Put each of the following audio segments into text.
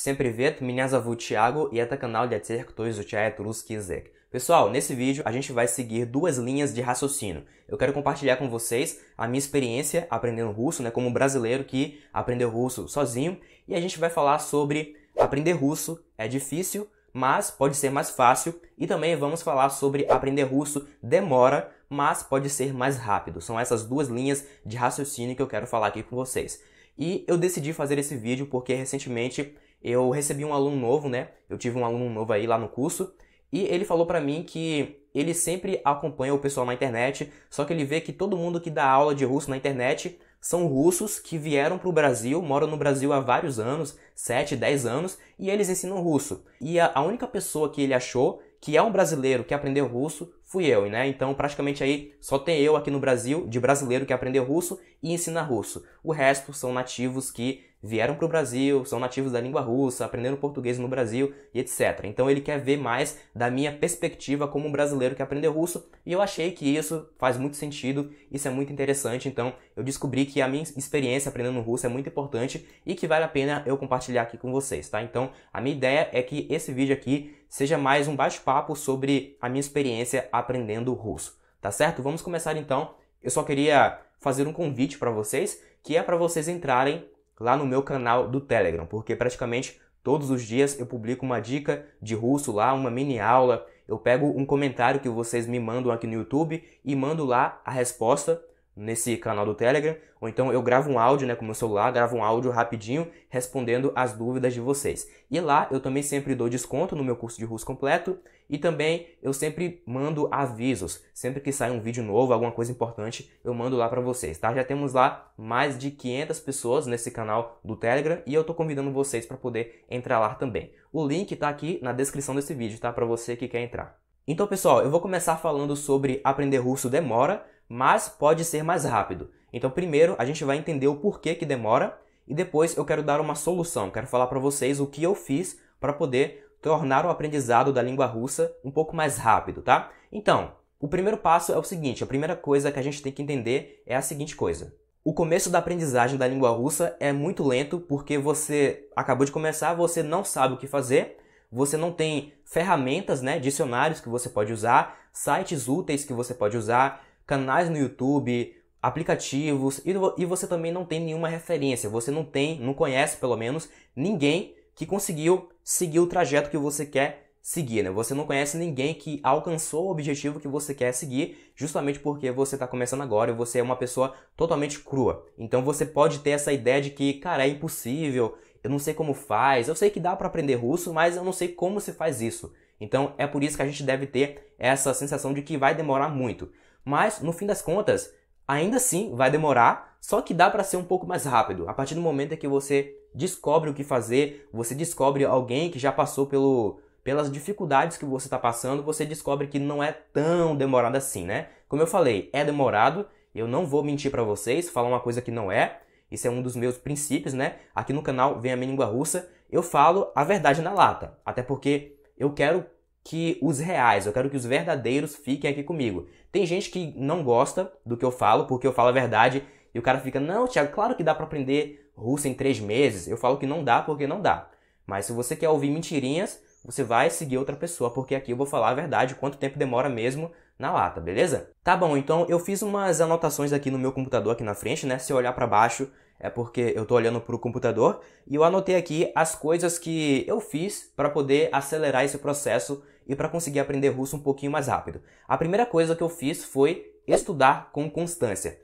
Всем привет, меня зовут Thiago e это канал для тех, кто изучает русский язык. Pessoal, nesse vídeo a gente vai seguir duas linhas de raciocínio. Eu quero compartilhar com vocês a minha experiência aprendendo russo, né, como brasileiro que aprendeu russo sozinho, e a gente vai falar sobre aprender russo é difícil, mas pode ser mais fácil, e também vamos falar sobre aprender russo demora, mas pode ser mais rápido. São essas duas linhas de raciocínio que eu quero falar aqui com vocês. E eu decidi fazer esse vídeo porque recentemente eu recebi um aluno novo, né? Eu tive um aluno novo aí lá no curso e ele falou para mim que ele sempre acompanha o pessoal na internet, só que ele vê que todo mundo que dá aula de russo na internet são russos que vieram para o Brasil, moram no Brasil há vários anos, 7, 10 anos, e eles ensinam russo. E a, a única pessoa que ele achou que é um brasileiro que aprendeu russo fui eu, né? Então, praticamente aí só tem eu aqui no Brasil de brasileiro que aprendeu russo e ensina russo. O resto são nativos que vieram para o Brasil, são nativos da língua russa, aprenderam português no Brasil e etc. Então ele quer ver mais da minha perspectiva como um brasileiro que aprendeu russo e eu achei que isso faz muito sentido, isso é muito interessante. Então eu descobri que a minha experiência aprendendo russo é muito importante e que vale a pena eu compartilhar aqui com vocês, tá? Então a minha ideia é que esse vídeo aqui seja mais um bate-papo sobre a minha experiência aprendendo russo, tá certo? Vamos começar então. Eu só queria fazer um convite para vocês, que é para vocês entrarem lá no meu canal do Telegram, porque praticamente todos os dias eu publico uma dica de russo lá, uma mini aula. Eu pego um comentário que vocês me mandam aqui no YouTube e mando lá a resposta nesse canal do Telegram, ou então eu gravo um áudio né, com meu celular, gravo um áudio rapidinho respondendo as dúvidas de vocês. E lá eu também sempre dou desconto no meu curso de russo completo e também eu sempre mando avisos. Sempre que sai um vídeo novo, alguma coisa importante, eu mando lá para vocês, tá? Já temos lá mais de 500 pessoas nesse canal do Telegram e eu tô convidando vocês para poder entrar lá também. O link tá aqui na descrição desse vídeo, tá? Para você que quer entrar. Então, pessoal, eu vou começar falando sobre aprender russo demora, mas pode ser mais rápido. Então, primeiro a gente vai entender o porquê que demora e depois eu quero dar uma solução, quero falar para vocês o que eu fiz para poder tornar o aprendizado da língua russa um pouco mais rápido, tá? Então, o primeiro passo é o seguinte, a primeira coisa que a gente tem que entender é a seguinte coisa. O começo da aprendizagem da língua russa é muito lento porque você acabou de começar, você não sabe o que fazer, você não tem ferramentas, né, dicionários que você pode usar, sites úteis que você pode usar, canais no YouTube, aplicativos e, você também não tem nenhuma referência, você não tem, não conhece pelo menos ninguém que conseguiu seguir o trajeto que você quer seguir, né? Você não conhece ninguém que alcançou o objetivo que você quer seguir, justamente porque você está começando agora e você é uma pessoa totalmente crua. Então você pode ter essa ideia de que, cara, é impossível, eu não sei como faz, eu sei que dá para aprender russo, mas eu não sei como se faz isso. Então é por isso que a gente deve ter essa sensação de que vai demorar muito. Mas no fim das contas, ainda assim vai demorar, só que dá para ser um pouco mais rápido. A partir do momento em é que você descobre o que fazer, você descobre alguém que já passou pelo, pelas dificuldades que você está passando, você descobre que não é tão demorado assim, né? Como eu falei, é demorado. Eu não vou mentir para vocês, falar uma coisa que não é. Isso é um dos meus princípios, né? Aqui no canal Vem a Minha Língua Russa, eu falo a verdade na lata. Até porque eu quero que os reais, eu quero que os verdadeiros fiquem aqui comigo. Tem gente que não gosta do que eu falo, porque eu falo a verdade, e o cara fica, não, Thiago, claro que dá para aprender russo em três meses. Eu falo que não dá porque não dá. Mas se você quer ouvir mentirinhas, você vai seguir outra pessoa, porque aqui eu vou falar a verdade, quanto tempo demora mesmo na lata, beleza? Tá bom, então eu fiz umas anotações aqui no meu computador aqui na frente, né? Se eu olhar para baixo, é porque eu tô olhando pro computador, e eu anotei aqui as coisas que eu fiz para poder acelerar esse processo e para conseguir aprender russo um pouquinho mais rápido. A primeira coisa que eu fiz foi estudar com constância.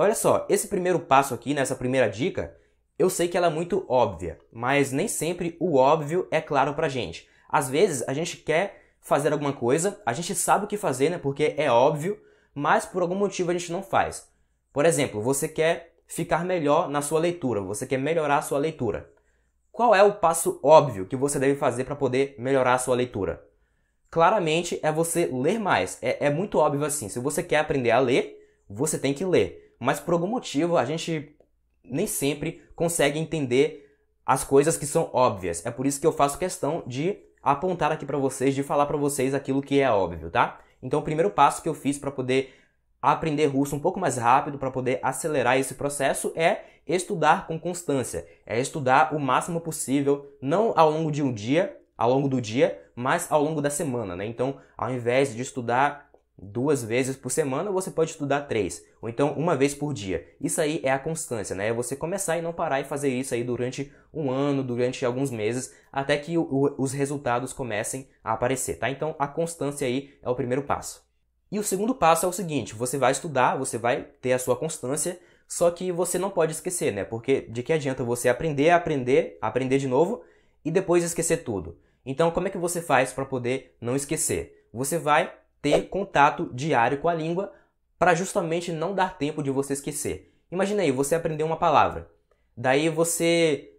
Olha só, esse primeiro passo aqui, nessa né, primeira dica, eu sei que ela é muito óbvia, mas nem sempre o óbvio é claro pra gente. Às vezes a gente quer fazer alguma coisa, a gente sabe o que fazer, né? Porque é óbvio, mas por algum motivo a gente não faz. Por exemplo, você quer ficar melhor na sua leitura, você quer melhorar a sua leitura. Qual é o passo óbvio que você deve fazer para poder melhorar a sua leitura? Claramente é você ler mais. É, é muito óbvio assim. Se você quer aprender a ler, você tem que ler mas por algum motivo a gente nem sempre consegue entender as coisas que são óbvias. É por isso que eu faço questão de apontar aqui para vocês, de falar para vocês aquilo que é óbvio, tá? Então, o primeiro passo que eu fiz para poder aprender russo um pouco mais rápido, para poder acelerar esse processo, é estudar com constância. É estudar o máximo possível, não ao longo de um dia, ao longo do dia, mas ao longo da semana, né? Então, ao invés de estudar duas vezes por semana, você pode estudar três, ou então uma vez por dia. Isso aí é a constância, né? É você começar e não parar e fazer isso aí durante um ano, durante alguns meses, até que o, os resultados comecem a aparecer, tá? Então a constância aí é o primeiro passo. E o segundo passo é o seguinte: você vai estudar, você vai ter a sua constância, só que você não pode esquecer, né? Porque de que adianta você aprender, aprender, aprender de novo e depois esquecer tudo? Então, como é que você faz para poder não esquecer? Você vai ter contato diário com a língua para justamente não dar tempo de você esquecer. Imagina aí, você aprendeu uma palavra, daí você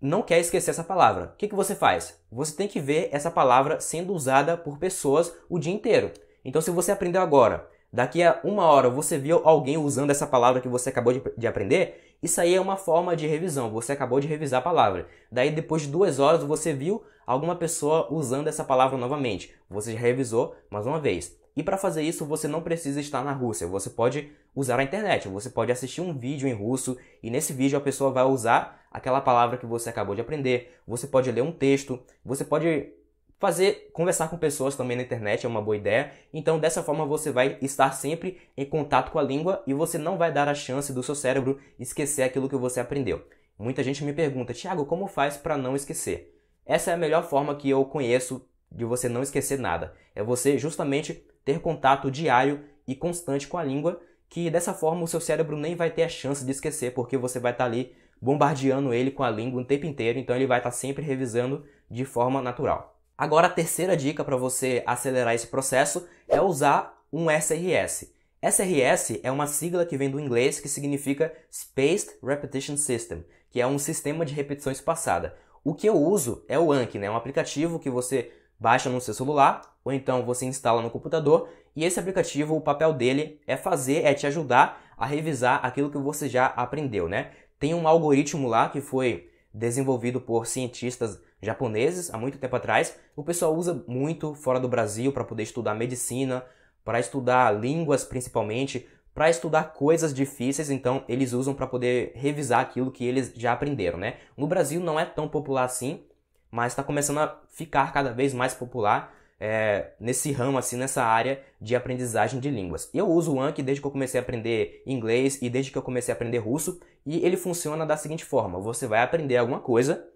não quer esquecer essa palavra. O que, que você faz? Você tem que ver essa palavra sendo usada por pessoas o dia inteiro. Então, se você aprendeu agora, daqui a uma hora você viu alguém usando essa palavra que você acabou de, de aprender, isso aí é uma forma de revisão, você acabou de revisar a palavra. Daí, depois de duas horas, você viu alguma pessoa usando essa palavra novamente. Você já revisou mais uma vez. E para fazer isso, você não precisa estar na Rússia, você pode usar a internet, você pode assistir um vídeo em russo e nesse vídeo a pessoa vai usar aquela palavra que você acabou de aprender, você pode ler um texto, você pode Fazer conversar com pessoas também na internet é uma boa ideia. Então, dessa forma você vai estar sempre em contato com a língua e você não vai dar a chance do seu cérebro esquecer aquilo que você aprendeu. Muita gente me pergunta: "Tiago, como faz para não esquecer?". Essa é a melhor forma que eu conheço de você não esquecer nada. É você justamente ter contato diário e constante com a língua, que dessa forma o seu cérebro nem vai ter a chance de esquecer, porque você vai estar tá ali bombardeando ele com a língua o tempo inteiro, então ele vai estar tá sempre revisando de forma natural. Agora, a terceira dica para você acelerar esse processo é usar um SRS. SRS é uma sigla que vem do inglês que significa Spaced Repetition System, que é um sistema de repetição espaçada. O que eu uso é o Anki, né? É um aplicativo que você baixa no seu celular ou então você instala no computador e esse aplicativo, o papel dele é fazer, é te ajudar a revisar aquilo que você já aprendeu, né? Tem um algoritmo lá que foi desenvolvido por cientistas japoneses há muito tempo atrás. O pessoal usa muito fora do Brasil para poder estudar medicina, para estudar línguas principalmente, para estudar coisas difíceis, então eles usam para poder revisar aquilo que eles já aprenderam, né? No Brasil não é tão popular assim, mas está começando a ficar cada vez mais popular é, nesse ramo, assim, nessa área de aprendizagem de línguas. Eu uso o Anki desde que eu comecei a aprender inglês e desde que eu comecei a aprender russo, e ele funciona da seguinte forma: você vai aprender alguma coisa,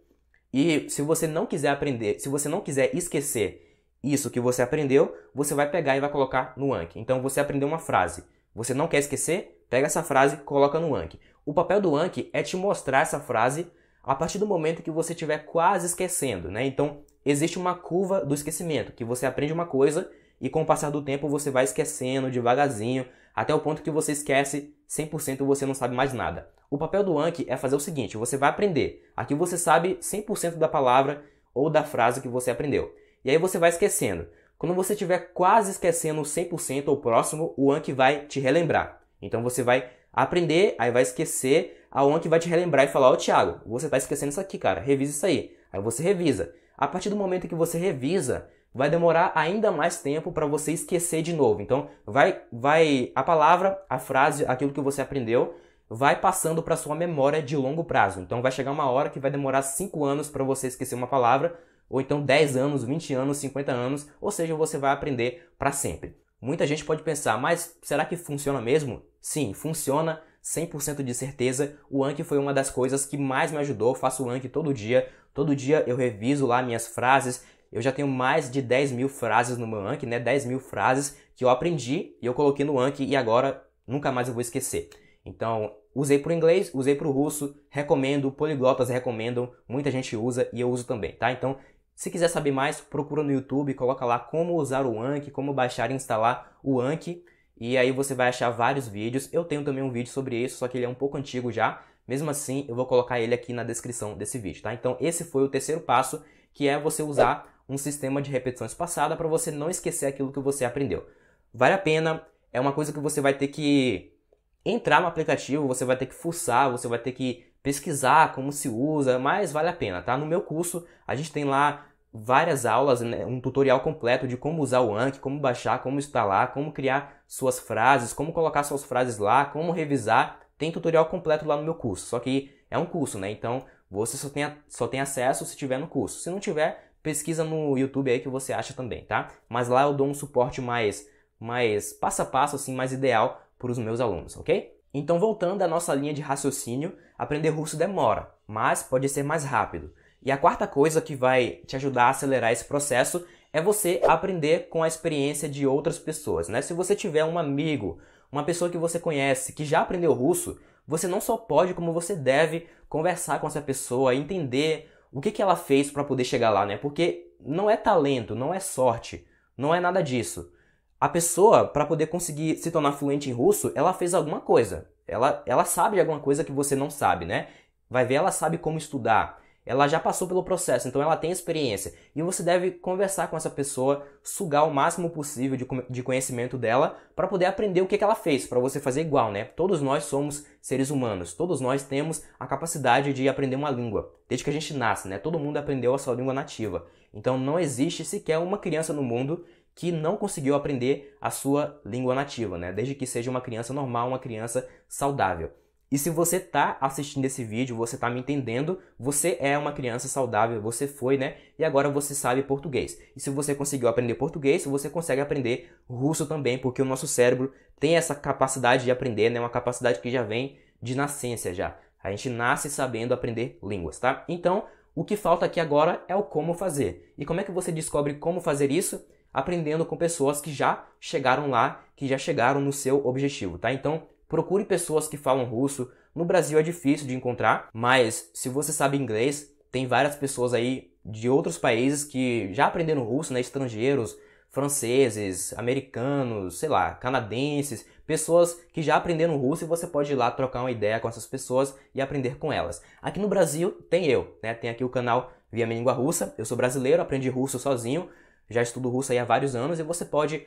e se você não quiser aprender, se você não quiser esquecer isso que você aprendeu, você vai pegar e vai colocar no Anki. Então você aprendeu uma frase, você não quer esquecer, pega essa frase, coloca no Anki. O papel do Anki é te mostrar essa frase a partir do momento que você estiver quase esquecendo, né? Então existe uma curva do esquecimento, que você aprende uma coisa e com o passar do tempo você vai esquecendo devagarzinho, até o ponto que você esquece 100% você não sabe mais nada. O papel do Anki é fazer o seguinte: você vai aprender. Aqui você sabe 100% da palavra ou da frase que você aprendeu. E aí você vai esquecendo. Quando você estiver quase esquecendo 100% ou próximo, o Anki vai te relembrar. Então você vai aprender, aí vai esquecer, a Anki vai te relembrar e falar: Ô oh, Thiago, você está esquecendo isso aqui, cara, revisa isso aí. Aí você revisa. A partir do momento que você revisa, vai demorar ainda mais tempo para você esquecer de novo. Então, vai, vai a palavra, a frase, aquilo que você aprendeu, vai passando para sua memória de longo prazo. Então, vai chegar uma hora que vai demorar 5 anos para você esquecer uma palavra, ou então 10 anos, 20 anos, 50 anos, ou seja, você vai aprender para sempre. Muita gente pode pensar, mas será que funciona mesmo? Sim, funciona 100% de certeza. O Anki foi uma das coisas que mais me ajudou. Eu faço o Anki todo dia. Todo dia eu reviso lá minhas frases, eu já tenho mais de 10 mil frases no meu Anki, né? 10 mil frases que eu aprendi e eu coloquei no Anki e agora nunca mais eu vou esquecer. Então, usei para o inglês, usei para o russo, recomendo, poliglotas recomendam, muita gente usa e eu uso também, tá? Então, se quiser saber mais, procura no YouTube, coloca lá como usar o Anki, como baixar e instalar o Anki, e aí você vai achar vários vídeos. Eu tenho também um vídeo sobre isso, só que ele é um pouco antigo já. Mesmo assim, eu vou colocar ele aqui na descrição desse vídeo, tá? Então, esse foi o terceiro passo, que é você usar um sistema de repetições passada para você não esquecer aquilo que você aprendeu. Vale a pena, é uma coisa que você vai ter que entrar no aplicativo, você vai ter que fuçar, você vai ter que pesquisar como se usa, mas vale a pena, tá? No meu curso, a gente tem lá várias aulas, né? um tutorial completo de como usar o Anki, como baixar, como instalar, como criar suas frases, como colocar suas frases lá, como revisar. Tem tutorial completo lá no meu curso. Só que é um curso, né? Então você só tem, só tem acesso se tiver no curso. Se não tiver, pesquisa no YouTube aí que você acha também, tá? Mas lá eu dou um suporte mais, mais passo a passo, assim, mais ideal para os meus alunos, ok? Então, voltando à nossa linha de raciocínio, aprender russo demora, mas pode ser mais rápido. E a quarta coisa que vai te ajudar a acelerar esse processo é você aprender com a experiência de outras pessoas, né? Se você tiver um amigo, uma pessoa que você conhece que já aprendeu russo, você não só pode, como você deve conversar com essa pessoa, entender o que, que ela fez para poder chegar lá, né? Porque não é talento, não é sorte, não é nada disso. A pessoa, para poder conseguir se tornar fluente em russo, ela fez alguma coisa. Ela, ela sabe de alguma coisa que você não sabe, né? Vai ver, ela sabe como estudar, ela já passou pelo processo, então ela tem experiência. E você deve conversar com essa pessoa, sugar o máximo possível de, de conhecimento dela para poder aprender o que, que ela fez, para você fazer igual, né? Todos nós somos seres humanos, todos nós temos a capacidade de aprender uma língua, desde que a gente nasce, né? Todo mundo aprendeu a sua língua nativa. Então não existe sequer uma criança no mundo que não conseguiu aprender a sua língua nativa, né? Desde que seja uma criança normal, uma criança saudável. E se você tá assistindo esse vídeo, você tá me entendendo, você é uma criança saudável, você foi, né? E agora você sabe português. E se você conseguiu aprender português, você consegue aprender russo também, porque o nosso cérebro tem essa capacidade de aprender, né? Uma capacidade que já vem de nascença já. A gente nasce sabendo aprender línguas, tá? Então, o que falta aqui agora é o como fazer. E como é que você descobre como fazer isso? Aprendendo com pessoas que já chegaram lá, que já chegaram no seu objetivo, tá? Então, Procure pessoas que falam russo. No Brasil é difícil de encontrar, mas se você sabe inglês, tem várias pessoas aí de outros países que já aprenderam russo, né? Estrangeiros, franceses, americanos, sei lá, canadenses, pessoas que já aprenderam russo e você pode ir lá trocar uma ideia com essas pessoas e aprender com elas. Aqui no Brasil tem eu, né? Tem aqui o canal Via Minha Língua Russa. Eu sou brasileiro, aprendi russo sozinho, já estudo russo aí há vários anos e você pode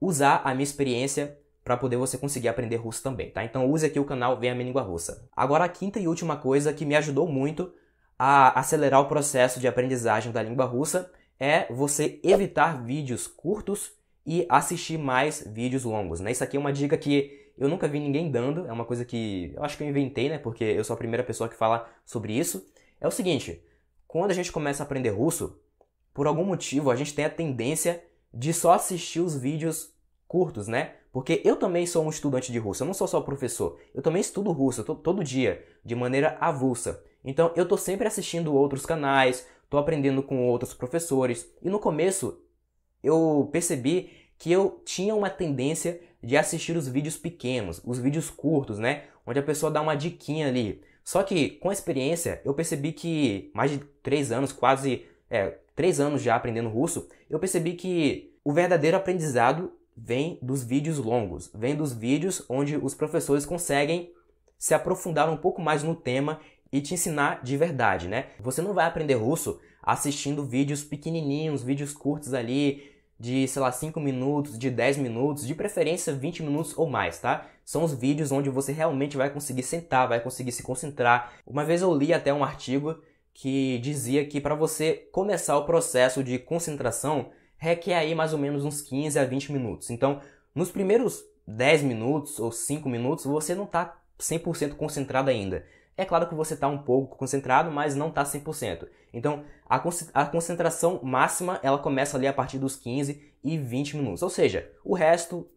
usar a minha experiência para poder você conseguir aprender russo também, tá? Então use aqui o canal Venha Minha Língua Russa. Agora a quinta e última coisa que me ajudou muito a acelerar o processo de aprendizagem da língua russa é você evitar vídeos curtos e assistir mais vídeos longos, né? Isso aqui é uma dica que eu nunca vi ninguém dando, é uma coisa que eu acho que eu inventei, né? Porque eu sou a primeira pessoa que fala sobre isso. É o seguinte, quando a gente começa a aprender russo, por algum motivo a gente tem a tendência de só assistir os vídeos curtos, né? Porque eu também sou um estudante de russo, eu não sou só professor. Eu também estudo russo todo dia, de maneira avulsa. Então eu tô sempre assistindo outros canais, tô aprendendo com outros professores. E no começo eu percebi que eu tinha uma tendência de assistir os vídeos pequenos, os vídeos curtos, né? Onde a pessoa dá uma diquinha ali. Só que com a experiência eu percebi que mais de três anos, quase é, três anos já aprendendo russo, eu percebi que o verdadeiro aprendizado vem dos vídeos longos, vem dos vídeos onde os professores conseguem se aprofundar um pouco mais no tema e te ensinar de verdade, né? Você não vai aprender russo assistindo vídeos pequenininhos, vídeos curtos ali de, sei lá, 5 minutos, de 10 minutos, de preferência 20 minutos ou mais, tá? São os vídeos onde você realmente vai conseguir sentar, vai conseguir se concentrar. Uma vez eu li até um artigo que dizia que para você começar o processo de concentração, requer aí mais ou menos uns 15 a 20 minutos. Então, nos primeiros 10 minutos ou 5 minutos, você não está 100% concentrado ainda. É claro que você está um pouco concentrado, mas não está 100%. Então, a, a concentração máxima, ela começa ali a partir dos 15 e 20 minutos. Ou seja, o resto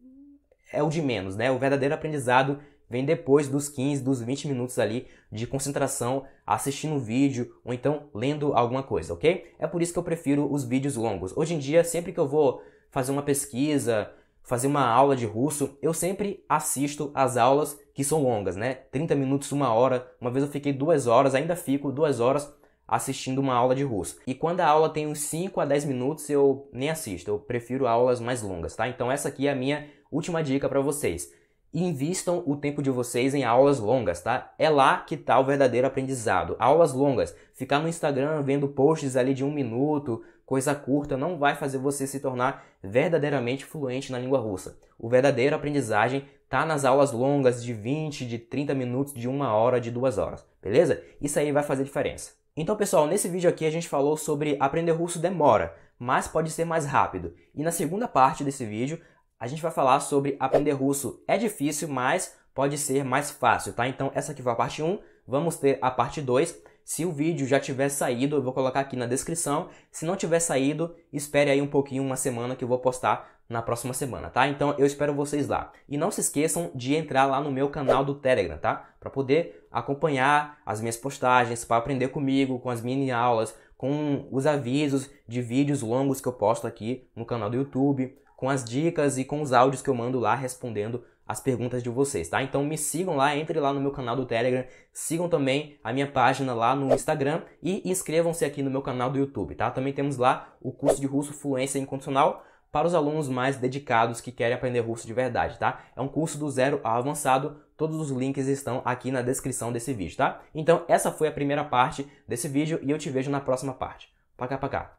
é o de menos, né? O verdadeiro aprendizado vem depois dos 15, dos 20 minutos ali de concentração assistindo um vídeo ou então lendo alguma coisa, ok? É por isso que eu prefiro os vídeos longos. Hoje em dia, sempre que eu vou fazer uma pesquisa, fazer uma aula de russo, eu sempre assisto as aulas que são longas, né? 30 minutos, uma hora. Uma vez eu fiquei duas horas, ainda fico duas horas assistindo uma aula de russo. E quando a aula tem uns 5 a 10 minutos, eu nem assisto, eu prefiro aulas mais longas, tá? Então essa aqui é a minha última dica para vocês. Invistam o tempo de vocês em aulas longas, tá? É lá que tá o verdadeiro aprendizado. Aulas longas. Ficar no Instagram vendo posts ali de um minuto, coisa curta, não vai fazer você se tornar verdadeiramente fluente na língua russa. O verdadeiro aprendizagem tá nas aulas longas de 20, de 30 minutos, de uma hora, de duas horas, beleza? Isso aí vai fazer diferença. Então, pessoal, nesse vídeo aqui a gente falou sobre aprender russo demora, mas pode ser mais rápido. E na segunda parte desse vídeo a gente vai falar sobre aprender russo é difícil, mas pode ser mais fácil, tá? Então essa aqui foi a parte 1, vamos ter a parte 2. Se o vídeo já tiver saído, eu vou colocar aqui na descrição. Se não tiver saído, espere aí um pouquinho, uma semana que eu vou postar na próxima semana, tá? Então eu espero vocês lá. E não se esqueçam de entrar lá no meu canal do Telegram, tá? Para poder acompanhar as minhas postagens, para aprender comigo, com as mini aulas, com os avisos de vídeos longos que eu posto aqui no canal do YouTube, com as dicas e com os áudios que eu mando lá respondendo as perguntas de vocês, tá? Então me sigam lá, entre lá no meu canal do Telegram, sigam também a minha página lá no Instagram e inscrevam-se aqui no meu canal do YouTube, tá? Também temos lá o curso de russo fluência incondicional para os alunos mais dedicados que querem aprender russo de verdade, tá? É um curso do zero ao avançado, todos os links estão aqui na descrição desse vídeo, tá? Então essa foi a primeira parte desse vídeo e eu te vejo na próxima parte. pra cá.